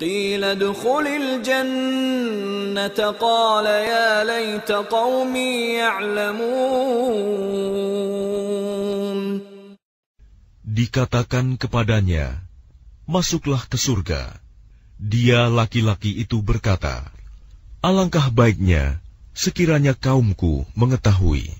قيل ادخل الجنة قال يا ليت قومي يعلمون Dikatakan kepadanya, masuklah ke surga. Dia laki-laki itu berkata, Alangkah baiknya sekiranya kaumku mengetahui.